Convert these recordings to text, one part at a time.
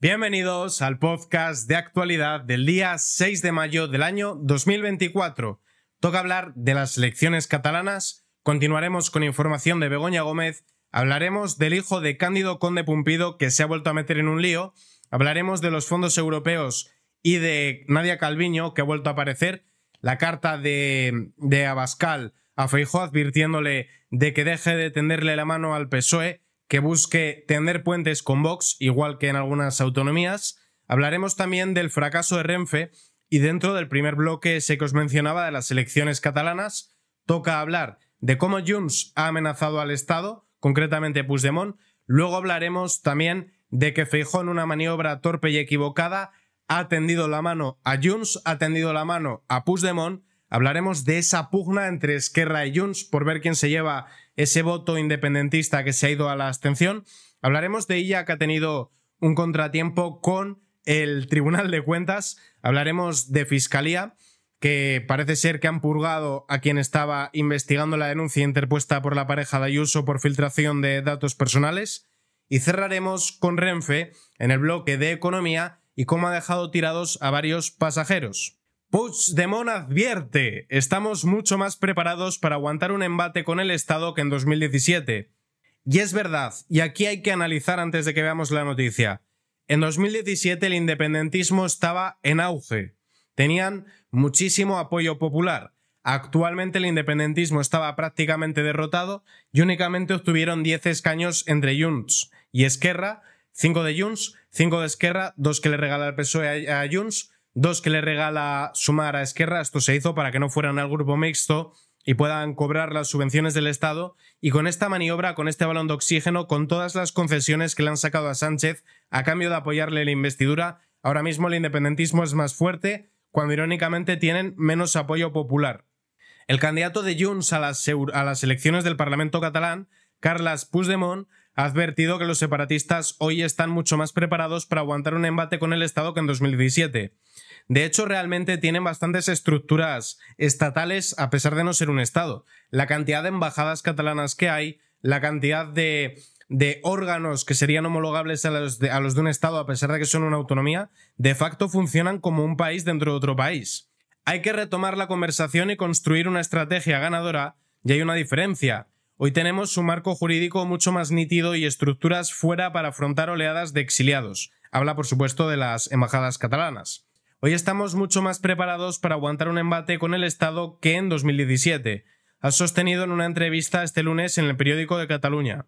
Bienvenidos al podcast de actualidad del día 6 de mayo del año 2024. Toca hablar de las elecciones catalanas, continuaremos con información de Begoña Gómez, hablaremos del hijo de Cándido Conde Pumpido que se ha vuelto a meter en un lío, hablaremos de los fondos europeos y de Nadia Calviño que ha vuelto a aparecer, la carta de, Abascal a Feijó advirtiéndole de que deje de tenderle la mano al PSOE, que busque tender puentes con Vox, igual que en algunas autonomías. Hablaremos también del fracaso de Renfe y dentro del primer bloque ese que os mencionaba de las elecciones catalanas, toca hablar de cómo Junts ha amenazado al Estado, concretamente Puigdemont. Luego hablaremos también de que Feijón, en una maniobra torpe y equivocada ha tendido la mano a Junts, ha tendido la mano a Puigdemont. Hablaremos de esa pugna entre Esquerra y Junts por ver quién se lleva ese voto independentista que se ha ido a la abstención. Hablaremos de ella que ha tenido un contratiempo con el Tribunal de Cuentas, hablaremos de Fiscalía, que parece ser que han purgado a quien estaba investigando la denuncia interpuesta por la pareja de Ayuso por filtración de datos personales, y cerraremos con Renfe en el bloque de Economía y cómo ha dejado tirados a varios pasajeros. Puigdemont advierte, estamos mucho más preparados para aguantar un embate con el Estado que en 2017. Y es verdad, y aquí hay que analizar antes de que veamos la noticia. En 2017 el independentismo estaba en auge, tenían muchísimo apoyo popular. Actualmente el independentismo estaba prácticamente derrotado y únicamente obtuvieron 10 escaños entre Junts y Esquerra, 5 de Junts, 5 de Esquerra, 2 que le regala el PSOE a Junts, dos que le regala Sumar a Esquerra. Esto se hizo para que no fueran al grupo mixto y puedan cobrar las subvenciones del Estado. Y con esta maniobra, con este balón de oxígeno, con todas las concesiones que le han sacado a Sánchez a cambio de apoyarle la investidura, ahora mismo el independentismo es más fuerte cuando irónicamente tienen menos apoyo popular. El candidato de Junts a las, a las elecciones del Parlamento catalán, Carles Puigdemont, ha advertido que los separatistas hoy están mucho más preparados para aguantar un embate con el Estado que en 2017. De hecho, realmente tienen bastantes estructuras estatales a pesar de no ser un Estado. La cantidad de embajadas catalanas que hay, la cantidad de, órganos que serían homologables a los, de, a los de un Estado a pesar de que son una autonomía, de facto funcionan como un país dentro de otro país. Hay que retomar la conversación y construir una estrategia ganadora, y hay una diferencia. Hoy tenemos un marco jurídico mucho más nítido y estructuras fuera para afrontar oleadas de exiliados. Habla, por supuesto, de las embajadas catalanas. Hoy estamos mucho más preparados para aguantar un embate con el Estado que en 2017. Ha sostenido en una entrevista este lunes en el periódico de Cataluña.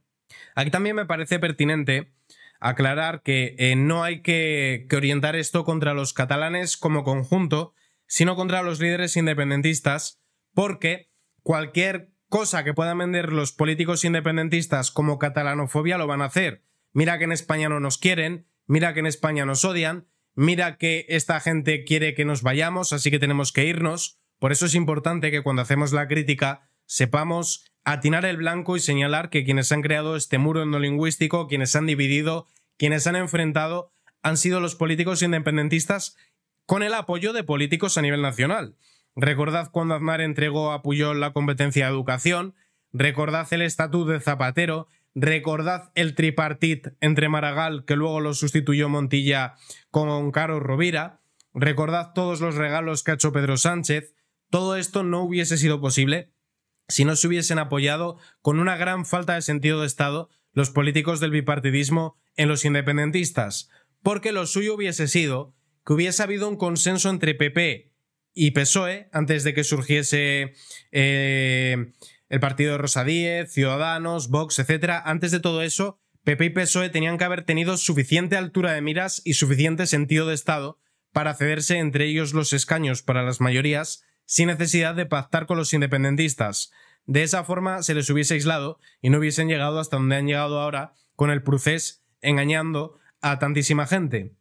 Aquí también me parece pertinente aclarar que eh, no hay que orientar esto contra los catalanes como conjunto, sino contra los líderes independentistas, porque cualquier cosa que puedan vender los políticos independentistas como catalanofobia, lo van a hacer. Mira que en España no nos quieren, mira que en España nos odian, mira que esta gente quiere que nos vayamos, así que tenemos que irnos. Por eso es importante que cuando hacemos la crítica sepamos atinar el blanco y señalar que quienes han creado este muro endolingüístico, quienes han dividido, quienes han enfrentado, han sido los políticos independentistas con el apoyo de políticos a nivel nacional. Recordad cuando Aznar entregó a Puyol la competencia de educación, recordad el estatut de Zapatero, recordad el tripartit entre Maragall, que luego lo sustituyó Montilla con Caro Rovira, recordad todos los regalos que ha hecho Pedro Sánchez, todo esto no hubiese sido posible si no se hubiesen apoyado con una gran falta de sentido de Estado los políticos del bipartidismo en los independentistas, porque lo suyo hubiese sido que hubiese habido un consenso entre PP, y PSOE, antes de que surgiese eh, el partido de Rosadíez, Ciudadanos, Vox, etc., antes de todo eso, PP y PSOE tenían que haber tenido suficiente altura de miras y suficiente sentido de Estado para cederse entre ellos los escaños para las mayorías sin necesidad de pactar con los independentistas. De esa forma se les hubiese aislado y no hubiesen llegado hasta donde han llegado ahora con el procés engañando a tantísima gente.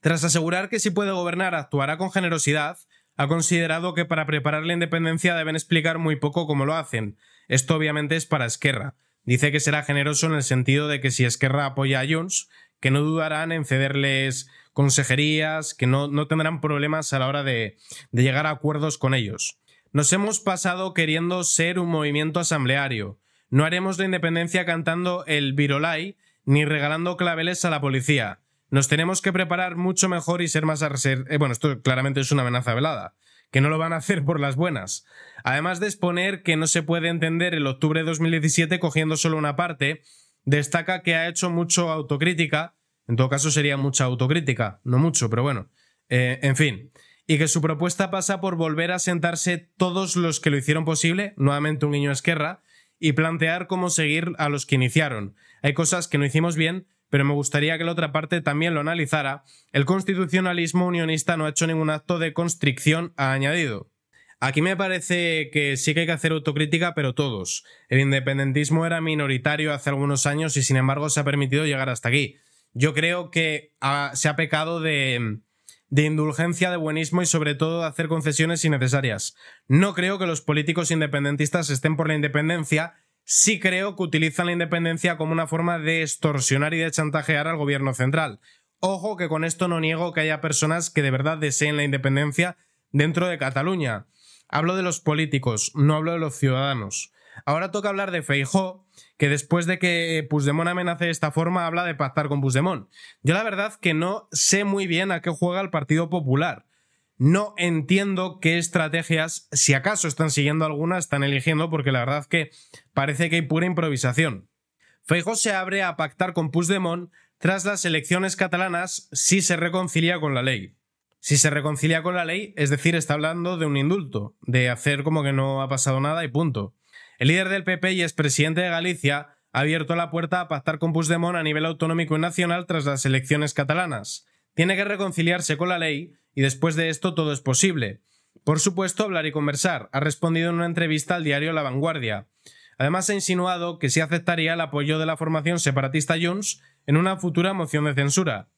Tras asegurar que si puede gobernar actuará con generosidad, ha considerado que para preparar la independencia deben explicar muy poco cómo lo hacen. Esto obviamente es para Esquerra. Dice que será generoso en el sentido de que si Esquerra apoya a Jones, que no dudarán en cederles consejerías, que no, no tendrán problemas a la hora de, de llegar a acuerdos con ellos. Nos hemos pasado queriendo ser un movimiento asambleario. No haremos la independencia cantando el virolai ni regalando claveles a la policía. Nos tenemos que preparar mucho mejor y ser más... a eh, bueno, esto claramente es una amenaza velada que no lo van a hacer por las buenas. Además de exponer que no se puede entender el octubre de 2017 cogiendo solo una parte, destaca que ha hecho mucho autocrítica, en todo caso sería mucha autocrítica, no mucho, pero bueno, eh, en fin, y que su propuesta pasa por volver a sentarse todos los que lo hicieron posible, nuevamente un niño a Esquerra, y plantear cómo seguir a los que iniciaron. Hay cosas que no hicimos bien, pero me gustaría que la otra parte también lo analizara, el constitucionalismo unionista no ha hecho ningún acto de constricción, ha añadido. Aquí me parece que sí que hay que hacer autocrítica, pero todos. El independentismo era minoritario hace algunos años y sin embargo se ha permitido llegar hasta aquí. Yo creo que ah, se ha pecado de indulgencia, de buenismo y sobre todo de hacer concesiones innecesarias. No creo que los políticos independentistas estén por la independencia, sí creo que utilizan la independencia como una forma de extorsionar y de chantajear al gobierno central. Ojo que con esto no niego que haya personas que de verdad deseen la independencia dentro de Cataluña. Hablo de los políticos, no hablo de los ciudadanos. Ahora toca hablar de Feijó, que después de que Puigdemont amenace de esta forma, habla de pactar con Puigdemont. Yo la verdad que no sé muy bien a qué juega el Partido Popular. No entiendo qué estrategias, si acaso están siguiendo alguna, están eligiendo, porque la verdad es que parece que hay pura improvisación. Feijó se abre a pactar con Puigdemont tras las elecciones catalanas si se reconcilia con la ley. Si se reconcilia con la ley, es decir, está hablando de un indulto, de hacer como que no ha pasado nada y punto. El líder del PP y expresidente de Galicia ha abierto la puerta a pactar con Puigdemont a nivel autonómico y nacional tras las elecciones catalanas. Tiene que reconciliarse con la ley y después de esto todo es posible. Por supuesto, hablar y conversar, ha respondido en una entrevista al diario La Vanguardia. Además, ha insinuado que sí aceptaría el apoyo de la formación separatista Junts en una futura moción de censura.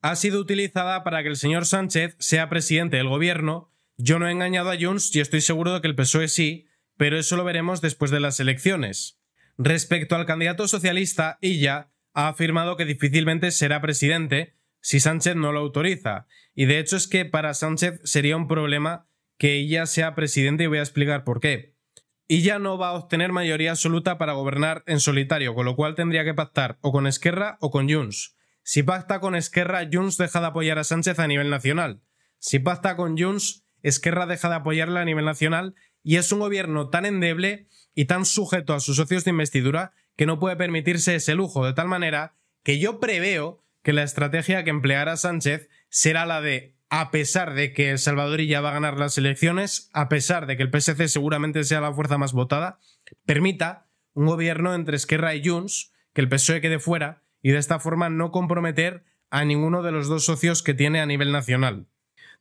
Ha sido utilizada para que el señor Sánchez sea presidente del gobierno. Yo no he engañado a Junts y estoy seguro de que el PSOE sí, pero eso lo veremos después de las elecciones. Respecto al candidato socialista, Illa ha afirmado que difícilmente será presidente si Sánchez no lo autoriza y de hecho es que para Sánchez sería un problema que ella sea presidente y voy a explicar por qué. Ella no va a obtener mayoría absoluta para gobernar en solitario, con lo cual tendría que pactar o con Esquerra o con Junts. Si pacta con Esquerra, Junts deja de apoyar a Sánchez a nivel nacional. Si pacta con Junts, Esquerra deja de apoyarla a nivel nacional y es un gobierno tan endeble y tan sujeto a sus socios de investidura que no puede permitirse ese lujo, de tal manera que yo preveo que la estrategia que empleara Sánchez será la de a pesar de que El Salvador ya va a ganar las elecciones, a pesar de que el PSC seguramente sea la fuerza más votada, permita un gobierno entre Esquerra y Junts, que el PSOE quede fuera y de esta forma no comprometer a ninguno de los dos socios que tiene a nivel nacional.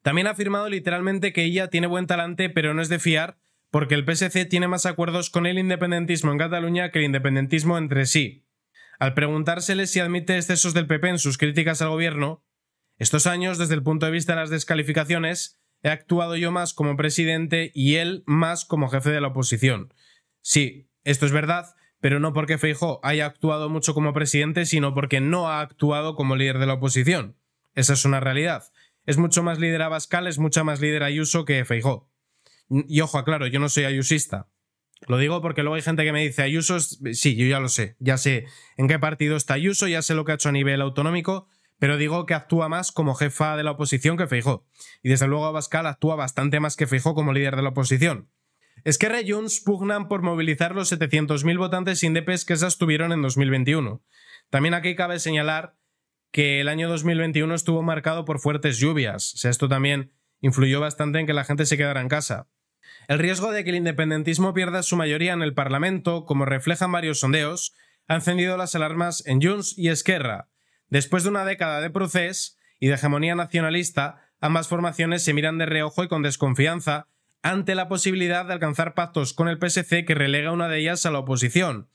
También ha afirmado literalmente que ella tiene buen talante, pero no es de fiar, porque el PSC tiene más acuerdos con el independentismo en Cataluña que el independentismo entre sí. Al preguntársele si admite excesos del PP en sus críticas al gobierno, estos años, desde el punto de vista de las descalificaciones, he actuado yo más como presidente y él más como jefe de la oposición. Sí, esto es verdad, pero no porque Feijó haya actuado mucho como presidente, sino porque no ha actuado como líder de la oposición. Esa es una realidad. Es mucho más líder Abascal, es mucha más líder Ayuso que Feijó. Mm, y ojo, aclaro, yo no soy ayusista. Lo digo porque luego hay gente que me dice Ayuso, sí, yo ya lo sé, ya sé en qué partido está Ayuso, ya sé lo que ha hecho a nivel autonómico, pero digo que actúa más como jefa de la oposición que fijó Y desde luego Abascal actúa bastante más que fijó como líder de la oposición. Esquerra y Junts pugnan por movilizar los 700.000 votantes indepes que se estuvieron en 2021. También aquí cabe señalar que el año 2021 estuvo marcado por fuertes lluvias. O esto también influyó bastante en que la gente se quedara en casa. El riesgo de que el independentismo pierda su mayoría en el Parlamento, como reflejan varios sondeos, ha encendido las alarmas en Junts y Esquerra, Después de una década de proces y de hegemonía nacionalista, ambas formaciones se miran de reojo y con desconfianza ante la posibilidad de alcanzar pactos con el PSC que relega una de ellas a la oposición.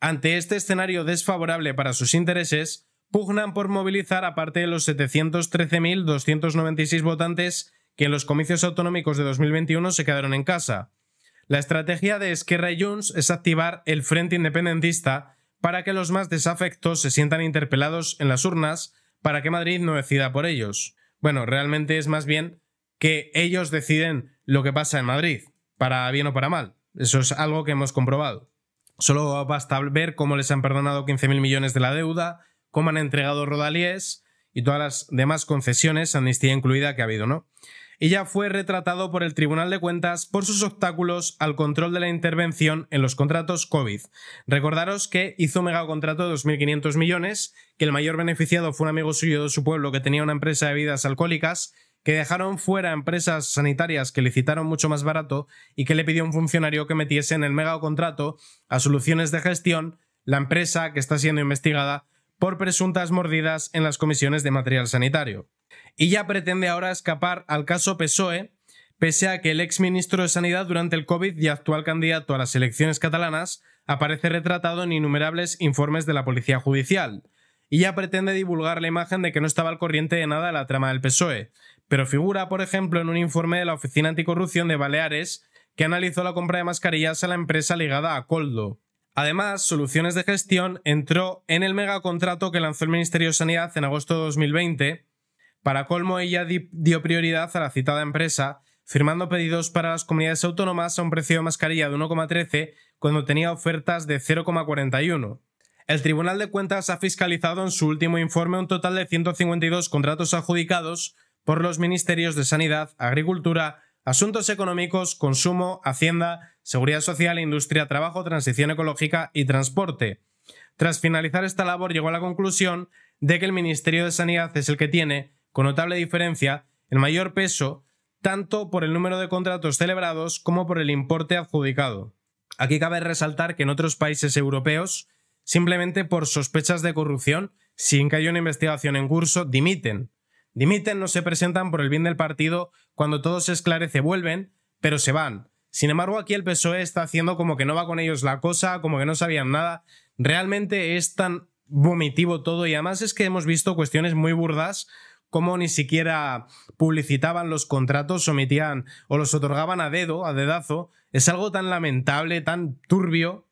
Ante este escenario desfavorable para sus intereses, pugnan por movilizar a parte de los 713.296 votantes que en los comicios autonómicos de 2021 se quedaron en casa. La estrategia de Esquerra y es activar el Frente Independentista para que los más desafectos se sientan interpelados en las urnas para que Madrid no decida por ellos. Bueno, realmente es más bien que ellos deciden lo que pasa en Madrid, para bien o para mal. Eso es algo que hemos comprobado. Solo basta ver cómo les han perdonado 15.000 millones de la deuda, cómo han entregado Rodalies y todas las demás concesiones, amnistía incluida, que ha habido, ¿no? y ya fue retratado por el Tribunal de Cuentas por sus obstáculos al control de la intervención en los contratos COVID. Recordaros que hizo un megacontrato de 2.500 millones, que el mayor beneficiado fue un amigo suyo de su pueblo que tenía una empresa de bebidas alcohólicas, que dejaron fuera empresas sanitarias que licitaron mucho más barato y que le pidió a un funcionario que metiese en el megacontrato a soluciones de gestión la empresa que está siendo investigada por presuntas mordidas en las comisiones de material sanitario y ya pretende ahora escapar al caso PSOE, pese a que el exministro de Sanidad durante el COVID y actual candidato a las elecciones catalanas aparece retratado en innumerables informes de la Policía Judicial. Y ya pretende divulgar la imagen de que no estaba al corriente de nada de la trama del PSOE, pero figura, por ejemplo, en un informe de la Oficina Anticorrupción de Baleares que analizó la compra de mascarillas a la empresa ligada a Coldo. Además, Soluciones de Gestión entró en el megacontrato que lanzó el Ministerio de Sanidad en agosto de 2020 para colmo, ella dio prioridad a la citada empresa, firmando pedidos para las comunidades autónomas a un precio de mascarilla de 1,13 cuando tenía ofertas de 0,41. El Tribunal de Cuentas ha fiscalizado en su último informe un total de 152 contratos adjudicados por los ministerios de Sanidad, Agricultura, Asuntos Económicos, Consumo, Hacienda, Seguridad Social, Industria, Trabajo, Transición Ecológica y Transporte. Tras finalizar esta labor llegó a la conclusión de que el Ministerio de Sanidad es el que tiene con notable diferencia, el mayor peso, tanto por el número de contratos celebrados como por el importe adjudicado. Aquí cabe resaltar que en otros países europeos, simplemente por sospechas de corrupción, sin que haya una investigación en curso, dimiten. Dimiten, no se presentan por el bien del partido, cuando todo se esclarece vuelven, pero se van. Sin embargo, aquí el PSOE está haciendo como que no va con ellos la cosa, como que no sabían nada. Realmente es tan vomitivo todo y además es que hemos visto cuestiones muy burdas como ni siquiera publicitaban los contratos, sometían o los otorgaban a dedo, a dedazo, es algo tan lamentable, tan turbio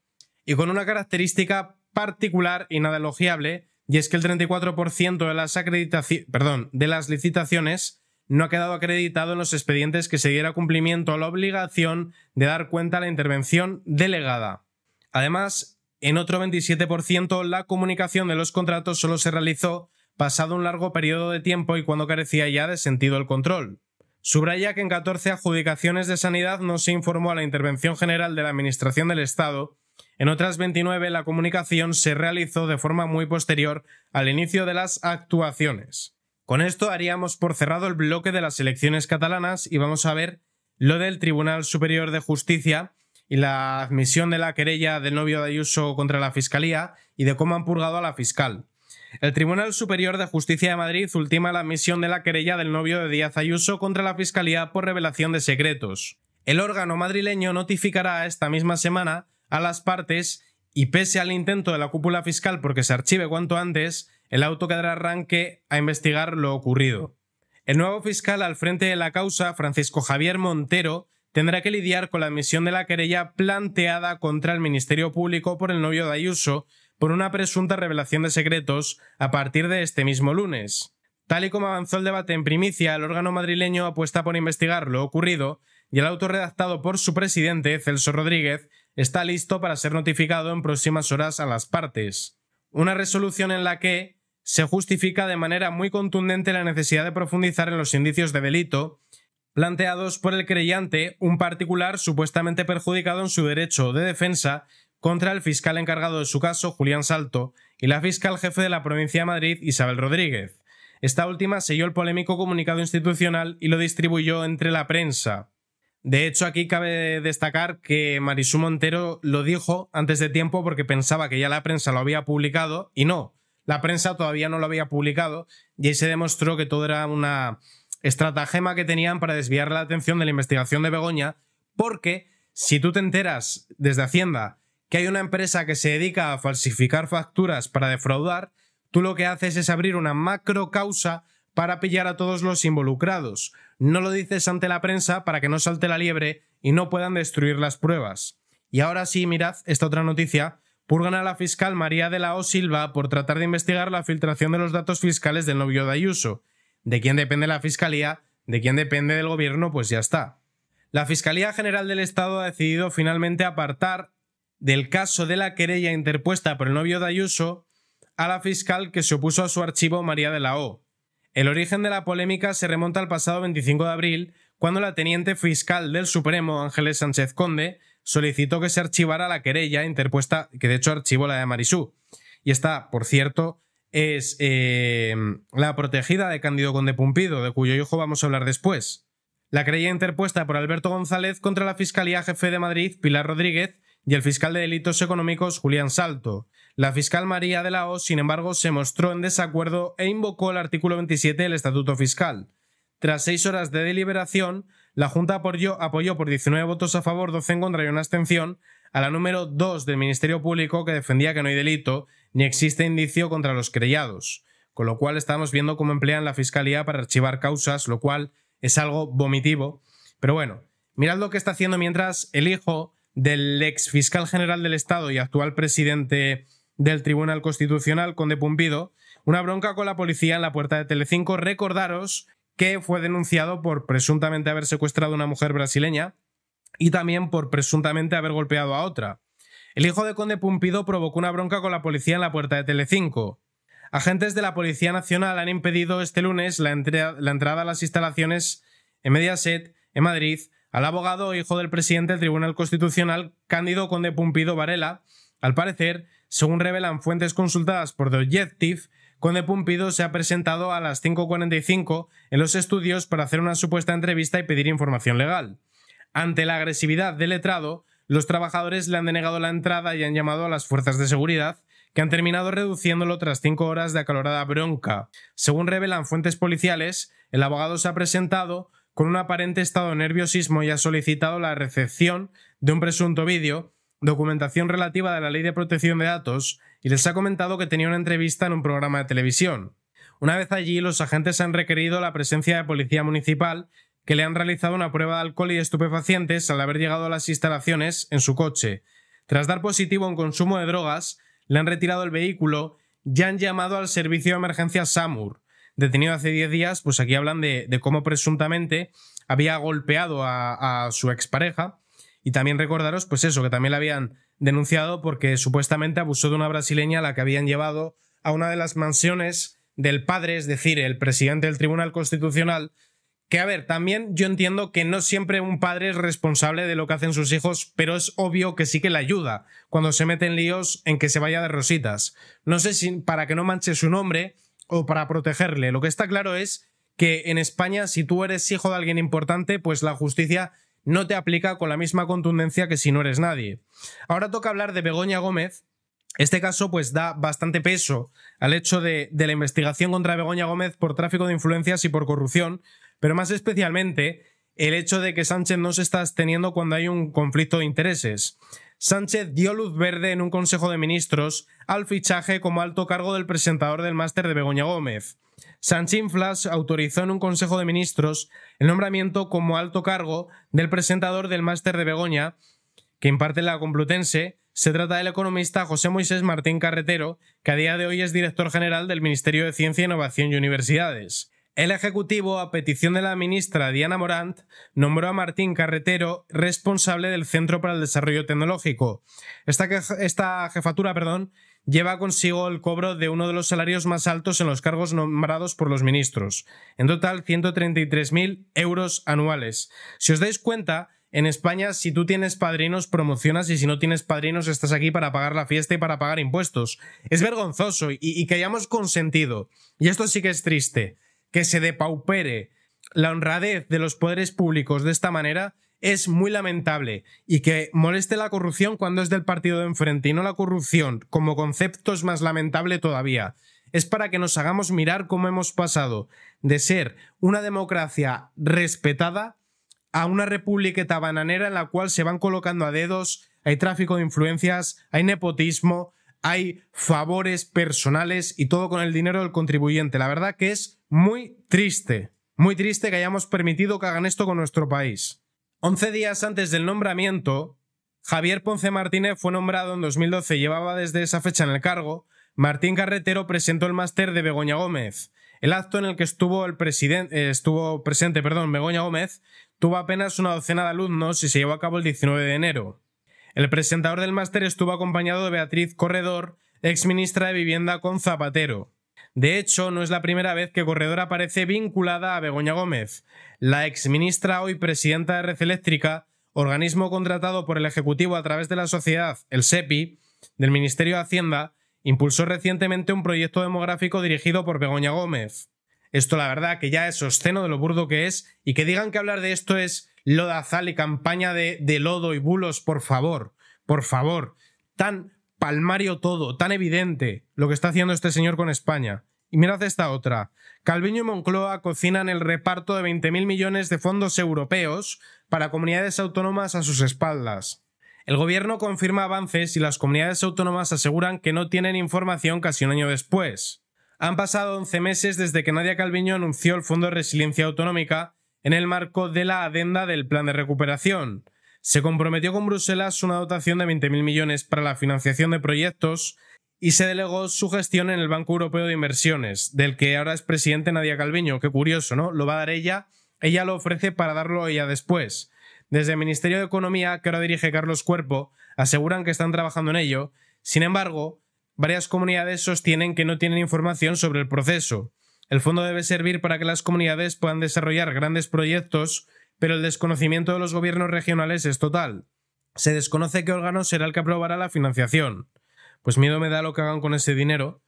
y con una característica particular elogiable y es que el 34% de las, perdón, de las licitaciones no ha quedado acreditado en los expedientes que se diera cumplimiento a la obligación de dar cuenta a la intervención delegada. Además, en otro 27% la comunicación de los contratos solo se realizó pasado un largo periodo de tiempo y cuando carecía ya de sentido el control. Subraya que en 14 adjudicaciones de sanidad no se informó a la intervención general de la Administración del Estado, en otras 29 la comunicación se realizó de forma muy posterior al inicio de las actuaciones. Con esto haríamos por cerrado el bloque de las elecciones catalanas y vamos a ver lo del Tribunal Superior de Justicia y la admisión de la querella del novio de Ayuso contra la Fiscalía y de cómo han purgado a la fiscal. El Tribunal Superior de Justicia de Madrid ultima la admisión de la querella del novio de Díaz Ayuso contra la Fiscalía por revelación de secretos. El órgano madrileño notificará esta misma semana a las partes y pese al intento de la cúpula fiscal porque se archive cuanto antes, el auto quedará arranque a investigar lo ocurrido. El nuevo fiscal al frente de la causa, Francisco Javier Montero, tendrá que lidiar con la admisión de la querella planteada contra el Ministerio Público por el novio de Ayuso, por una presunta revelación de secretos a partir de este mismo lunes. Tal y como avanzó el debate en primicia, el órgano madrileño apuesta por investigar lo ocurrido y el auto redactado por su presidente, Celso Rodríguez, está listo para ser notificado en próximas horas a las partes. Una resolución en la que se justifica de manera muy contundente la necesidad de profundizar en los indicios de delito planteados por el creyente, un particular supuestamente perjudicado en su derecho de defensa contra el fiscal encargado de su caso, Julián Salto, y la fiscal jefe de la provincia de Madrid, Isabel Rodríguez. Esta última selló el polémico comunicado institucional y lo distribuyó entre la prensa. De hecho, aquí cabe destacar que Marisú Montero lo dijo antes de tiempo porque pensaba que ya la prensa lo había publicado y no, la prensa todavía no lo había publicado y ahí se demostró que todo era una estratagema que tenían para desviar la atención de la investigación de Begoña porque si tú te enteras desde Hacienda que hay una empresa que se dedica a falsificar facturas para defraudar, tú lo que haces es abrir una macro causa para pillar a todos los involucrados. No lo dices ante la prensa para que no salte la liebre y no puedan destruir las pruebas. Y ahora sí, mirad esta otra noticia. Purgan a la fiscal María de la O. Silva por tratar de investigar la filtración de los datos fiscales del novio de Ayuso. De quién depende la fiscalía, de quién depende del gobierno, pues ya está. La Fiscalía General del Estado ha decidido finalmente apartar del caso de la querella interpuesta por el novio de Ayuso a la fiscal que se opuso a su archivo María de la O. El origen de la polémica se remonta al pasado 25 de abril, cuando la teniente fiscal del Supremo, Ángeles Sánchez Conde, solicitó que se archivara la querella interpuesta, que de hecho archivó la de Marisú. Y esta, por cierto, es eh, la protegida de Cándido Conde Pumpido, de cuyo hijo vamos a hablar después. La querella interpuesta por Alberto González contra la Fiscalía Jefe de Madrid, Pilar Rodríguez, y el fiscal de delitos económicos Julián Salto. La fiscal María de la O, sin embargo, se mostró en desacuerdo e invocó el artículo 27 del Estatuto Fiscal. Tras seis horas de deliberación, la Junta apoyó, apoyó por 19 votos a favor, 12 en contra y una abstención a la número 2 del Ministerio Público que defendía que no hay delito ni existe indicio contra los creyados. con lo cual estamos viendo cómo emplean la Fiscalía para archivar causas, lo cual es algo vomitivo. Pero bueno, mirad lo que está haciendo mientras el hijo del ex fiscal general del Estado y actual presidente del Tribunal Constitucional, Conde Pumpido, una bronca con la policía en la puerta de Telecinco. Recordaros que fue denunciado por presuntamente haber secuestrado a una mujer brasileña y también por presuntamente haber golpeado a otra. El hijo de Conde Pumpido provocó una bronca con la policía en la puerta de Telecinco. Agentes de la Policía Nacional han impedido este lunes la, entrada a las instalaciones en Mediaset, en Madrid, al abogado hijo del presidente del Tribunal Constitucional Cándido Conde Pumpido Varela. Al parecer, según revelan fuentes consultadas por The Objective, Conde Pumpido se ha presentado a las 5.45 en los estudios para hacer una supuesta entrevista y pedir información legal. Ante la agresividad del letrado, los trabajadores le han denegado la entrada y han llamado a las fuerzas de seguridad, que han terminado reduciéndolo tras cinco horas de acalorada bronca. Según revelan fuentes policiales, el abogado se ha presentado con un aparente estado de nerviosismo y ha solicitado la recepción de un presunto vídeo, documentación relativa de la Ley de Protección de Datos y les ha comentado que tenía una entrevista en un programa de televisión. Una vez allí, los agentes han requerido la presencia de policía municipal que le han realizado una prueba de alcohol y estupefacientes al haber llegado a las instalaciones en su coche. Tras dar positivo en consumo de drogas, le han retirado el vehículo y han llamado al servicio de emergencia SAMUR, detenido hace 10 días, pues aquí hablan de, cómo presuntamente había golpeado a, a, su expareja. Y también recordaros, pues eso, que también la habían denunciado porque supuestamente abusó de una brasileña a la que habían llevado a una de las mansiones del padre, es decir, el presidente del Tribunal Constitucional. Que a ver, también yo entiendo que no siempre un padre es responsable de lo que hacen sus hijos, pero es obvio que sí que le ayuda cuando se meten líos en que se vaya de rositas. No sé si para que no manche su nombre, o para protegerle. Lo que está claro es que en España, si tú eres hijo de alguien importante, pues la justicia no te aplica con la misma contundencia que si no eres nadie. Ahora toca hablar de Begoña Gómez. Este caso pues da bastante peso al hecho de, la investigación contra Begoña Gómez por tráfico de influencias y por corrupción, pero más especialmente el hecho de que Sánchez no se está absteniendo cuando hay un conflicto de intereses. Sánchez dio luz verde en un Consejo de Ministros al fichaje como alto cargo del presentador del máster de Begoña Gómez. Sanchinflas autorizó en un Consejo de Ministros el nombramiento como alto cargo del presentador del máster de Begoña que imparte la Complutense. Se trata del economista José Moisés Martín Carretero, que a día de hoy es director general del Ministerio de Ciencia, Innovación y Universidades. El Ejecutivo, a petición de la ministra Diana Morant, nombró a Martín Carretero responsable del Centro para el Desarrollo Tecnológico. Esta, jefatura perdón, lleva consigo el cobro de uno de los salarios más altos en los cargos nombrados por los ministros, en total 133.000 euros anuales. Si os dais cuenta, en España, si tú tienes padrinos, promocionas y si no tienes padrinos, estás aquí para pagar la fiesta y para pagar impuestos. Es vergonzoso y que hayamos consentido. Y esto sí que es triste que se depaupere la honradez de los poderes públicos de esta manera es muy lamentable y que moleste la corrupción cuando es del partido de enfrente y no la corrupción como concepto es más lamentable todavía. Es para que nos hagamos mirar cómo hemos pasado de ser una democracia respetada a una república bananera en la cual se van colocando a dedos, hay tráfico de influencias, hay nepotismo, hay favores personales y todo con el dinero del contribuyente. La verdad que es muy triste, muy triste que hayamos permitido que hagan esto con nuestro país. Once días antes del nombramiento, Javier Ponce Martínez fue nombrado en 2012 y llevaba desde esa fecha en el cargo. Martín Carretero presentó el máster de Begoña Gómez. El acto en el que estuvo, el presidente, eh, estuvo presente perdón, Begoña Gómez tuvo apenas una docena de alumnos y se llevó a cabo el 19 de enero. El presentador del máster estuvo acompañado de Beatriz Corredor, ex ministra de Vivienda con Zapatero. De hecho, no es la primera vez que Corredor aparece vinculada a Begoña Gómez. La exministra, hoy presidenta de Red Eléctrica, organismo contratado por el Ejecutivo a través de la sociedad, el SEPI, del Ministerio de Hacienda, impulsó recientemente un proyecto demográfico dirigido por Begoña Gómez. Esto la verdad que ya es obsceno de lo burdo que es y que digan que hablar de esto es lodazal y campaña de, de lodo y bulos, por favor, por favor. Tan palmario todo, tan evidente lo que está haciendo este señor con España. Y mirad esta otra. Calviño y Moncloa cocinan el reparto de 20.000 millones de fondos europeos para comunidades autónomas a sus espaldas. El gobierno confirma avances y las comunidades autónomas aseguran que no tienen información casi un año después. Han pasado 11 meses desde que Nadia Calviño anunció el Fondo de Resiliencia Autonómica en el marco de la adenda del Plan de Recuperación, se comprometió con Bruselas una dotación de 20.000 millones para la financiación de proyectos y se delegó su gestión en el Banco Europeo de Inversiones, del que ahora es presidente Nadia Calviño. Qué curioso, ¿no? Lo va a dar ella, ella lo ofrece para darlo ella después. Desde el Ministerio de Economía, que ahora dirige Carlos Cuerpo, aseguran que están trabajando en ello. Sin embargo, varias comunidades sostienen que no tienen información sobre el proceso. El fondo debe servir para que las comunidades puedan desarrollar grandes proyectos pero el desconocimiento de los gobiernos regionales es total. Se desconoce qué órgano será el que aprobará la financiación. Pues miedo me da lo que hagan con ese dinero.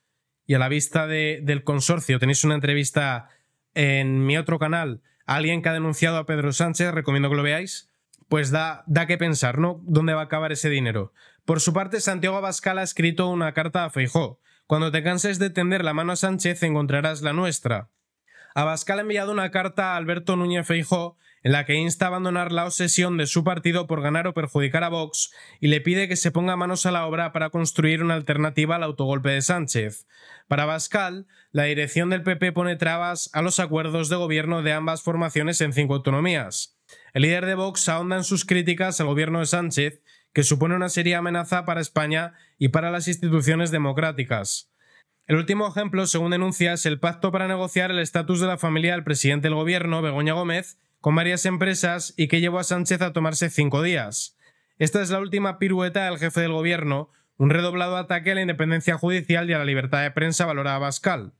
Y a la vista del consorcio, tenéis una entrevista en mi otro canal, alguien que ha denunciado a Pedro Sánchez, recomiendo que lo veáis, pues da, da que pensar, ¿no? ¿Dónde va a acabar ese dinero? Por su parte, Santiago Abascal ha escrito una carta a Feijó. Cuando te canses de tender la mano a Sánchez, encontrarás la nuestra. Abascal ha enviado una carta a Alberto Núñez Feijó en la que insta a abandonar la obsesión de su partido por ganar o perjudicar a Vox y le pide que se ponga manos a la obra para construir una alternativa al autogolpe de Sánchez. Para Bascal, la dirección del PP pone trabas a los acuerdos de gobierno de ambas formaciones en cinco autonomías. El líder de Vox ahonda en sus críticas al gobierno de Sánchez, que supone una seria amenaza para España y para las instituciones democráticas. El último ejemplo, según denuncia, es el pacto para negociar el estatus de la familia del presidente del gobierno, Begoña Gómez, con varias empresas y que llevó a Sánchez a tomarse cinco días. Esta es la última pirueta del jefe del gobierno, un redoblado ataque a la independencia judicial y a la libertad de prensa valorada Bascal.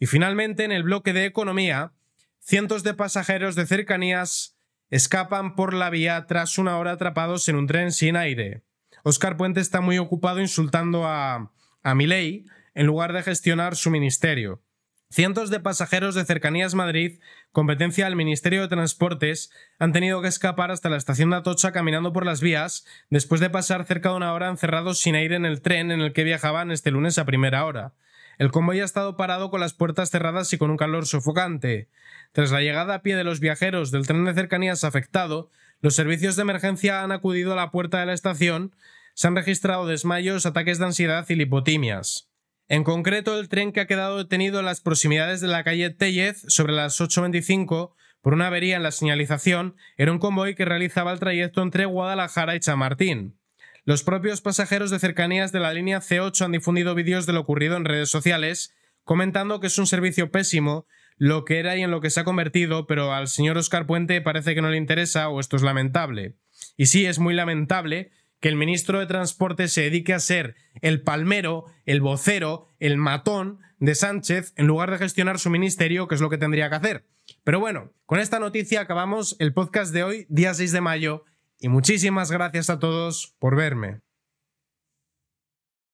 Y finalmente, en el bloque de economía, cientos de pasajeros de cercanías escapan por la vía tras una hora atrapados en un tren sin aire. Oscar Puente está muy ocupado insultando a, a Milei, en lugar de gestionar su ministerio. Cientos de pasajeros de Cercanías Madrid, competencia del Ministerio de Transportes, han tenido que escapar hasta la estación de Atocha caminando por las vías, después de pasar cerca de una hora encerrados sin aire en el tren en el que viajaban este lunes a primera hora. El convoy ha estado parado con las puertas cerradas y con un calor sofocante. Tras la llegada a pie de los viajeros del tren de cercanías afectado, los servicios de emergencia han acudido a la puerta de la estación, se han registrado desmayos, ataques de ansiedad y lipotimias. En concreto, el tren que ha quedado detenido en las proximidades de la calle Tellez sobre las 8.25 por una avería en la señalización era un convoy que realizaba el trayecto entre Guadalajara y Chamartín. Los propios pasajeros de cercanías de la línea C8 han difundido vídeos de lo ocurrido en redes sociales, comentando que es un servicio pésimo, lo que era y en lo que se ha convertido, pero al señor Oscar Puente parece que no le interesa o esto es lamentable. Y sí, es muy lamentable, que el ministro de Transporte se dedique a ser el palmero, el vocero, el matón de Sánchez en lugar de gestionar su ministerio, que es lo que tendría que hacer. Pero bueno, con esta noticia acabamos el podcast de hoy, día 6 de mayo, y muchísimas gracias a todos por verme.